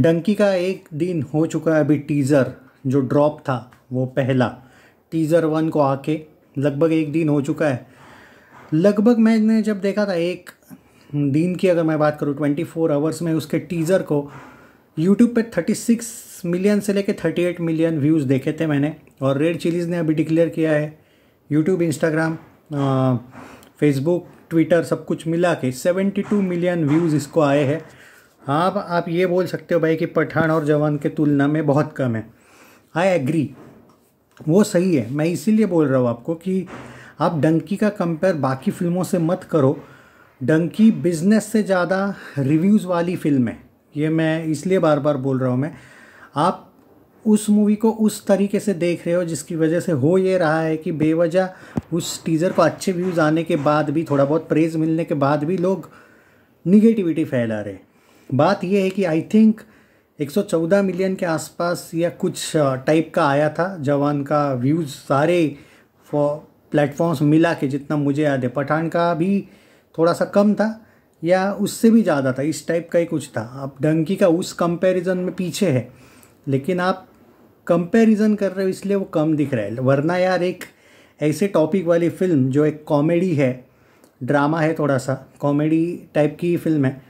डंकी का एक दिन हो चुका है अभी टीज़र जो ड्रॉप था वो पहला टीज़र वन को आके लगभग एक दिन हो चुका है लगभग मैंने जब देखा था एक दिन की अगर मैं बात करूँ ट्वेंटी फोर आवर्स में उसके टीज़र को यूट्यूब पे थर्टी सिक्स मिलियन से लेके थर्टी एट मिलियन व्यूज़ देखे थे मैंने और रेड चिलीज़ ने अभी डिक्लेयर किया है यूट्यूब इंस्टाग्राम फेसबुक ट्विटर सब कुछ मिला के सेवेंटी टू मिलियन व्यूज़ इसको आए हैं हाँ आप, आप ये बोल सकते हो भाई कि पठान और जवान के तुलना में बहुत कम है आई एग्री वो सही है मैं इसीलिए बोल रहा हूँ आपको कि आप डंकी का कंपेयर बाकी फिल्मों से मत करो डंकी बिजनेस से ज़्यादा रिव्यूज़ वाली फिल्म है ये मैं इसलिए बार बार बोल रहा हूँ मैं आप उस मूवी को उस तरीके से देख रहे हो जिसकी वजह से हो ये रहा है कि बेवजह उस टीज़र को अच्छे व्यूज़ आने के बाद भी थोड़ा बहुत प्रेज़ मिलने के बाद भी लोग निगेटिविटी फैला रहे हैं बात यह है कि आई थिंक 114 मिलियन के आसपास या कुछ टाइप uh, का आया था जवान का व्यूज़ सारे प्लेटफॉर्म्स मिला के जितना मुझे याद है पठान का भी थोड़ा सा कम था या उससे भी ज़्यादा था इस टाइप का ही कुछ था अब डंकी का उस कंपैरिजन में पीछे है लेकिन आप कंपैरिजन कर रहे हो इसलिए वो कम दिख रहा है वरना यार एक ऐसे टॉपिक वाली फ़िल्म जो एक कॉमेडी है ड्रामा है थोड़ा सा कॉमेडी टाइप की फिल्म है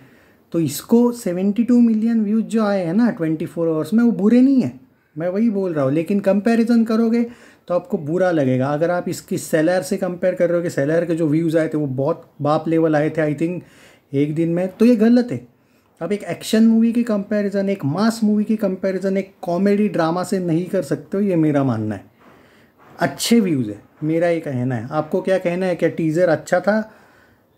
तो इसको 72 मिलियन व्यूज़ जो आए हैं ना 24 आवर्स में वो बुरे नहीं हैं मैं वही बोल रहा हूँ लेकिन कंपैरिजन करोगे तो आपको बुरा लगेगा अगर आप इसकी सेलर से कंपेयर कर रहे हो सेलर के जो व्यूज़ आए थे वो बहुत बाप लेवल आए थे आई थिंक एक दिन में तो ये गलत है अब एक एक्शन मूवी की कंपैरिजन एक मास मूवी की कंपैरिजन एक कॉमेडी ड्रामा से नहीं कर सकते हो ये मेरा मानना है अच्छे व्यूज़ है मेरा ये कहना है आपको क्या कहना है क्या टीज़र अच्छा था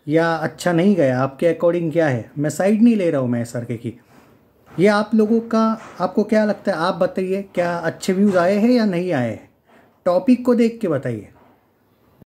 या अच्छा नहीं गया आपके अकॉर्डिंग क्या है मैं साइड नहीं ले रहा हूँ मैं इस हरके की ये आप लोगों का आपको क्या लगता है आप बताइए क्या अच्छे व्यूज़ आए हैं या नहीं आए हैं टॉपिक को देख के बताइए